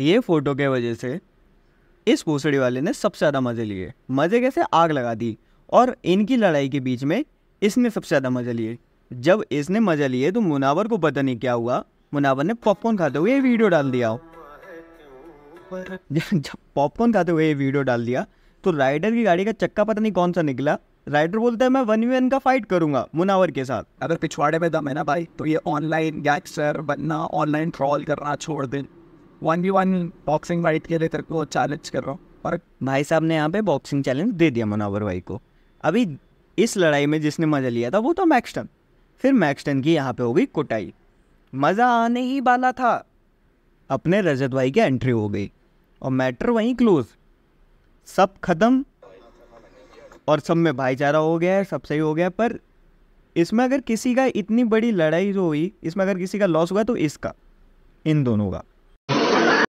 ये फ़ोटो के वजह से इस पूसड़ी वाले ने सबसे ज़्यादा मज़े लिए मज़े कैसे आग लगा दी और इनकी लड़ाई के बीच में इसने सबसे ज़्यादा मज़े लिए जब इसने मज़े लिए तो मुनावर को पता नहीं क्या हुआ मुनावर ने पॉपकॉर्न खाते हुए ये वीडियो डाल दिया जब पॉपकॉर्न खाते हुए ये वीडियो डाल दिया तो राइडर की गाड़ी का चक्का पता नहीं कौन सा निकला राइडर बोलता है मैं वन वन का फाइट करूंगा मुनावर के साथ अगर पिछवाड़े में दम है ना भाई तो ये ऑनलाइन गैंगस्टर बनना ऑनलाइन ट्रॉल करना छोड़ दे one B one boxing white के लिए तेरे को चैलेंज कर रहा हूँ और भाई साहब ने यहाँ पे बॉक्सिंग चैलेंज दे दिया मनोवर भाई को अभी इस लड़ाई में जिसने मज़ा लिया था वो तो मैक्सटन फिर मैक्सटन की यहाँ पे हो गई कुटाई मज़ा आने ही वाला था अपने रजत भाई की एंट्री हो गई और मैटर वहीं क्लोज सब ख़त्म और सब में भाईचारा हो गया सब सही हो गया पर इसमें अगर किसी का इतनी बड़ी लड़ाई जो हुई इसमें अगर किसी का लॉस हुआ तो इसका इन दोनों का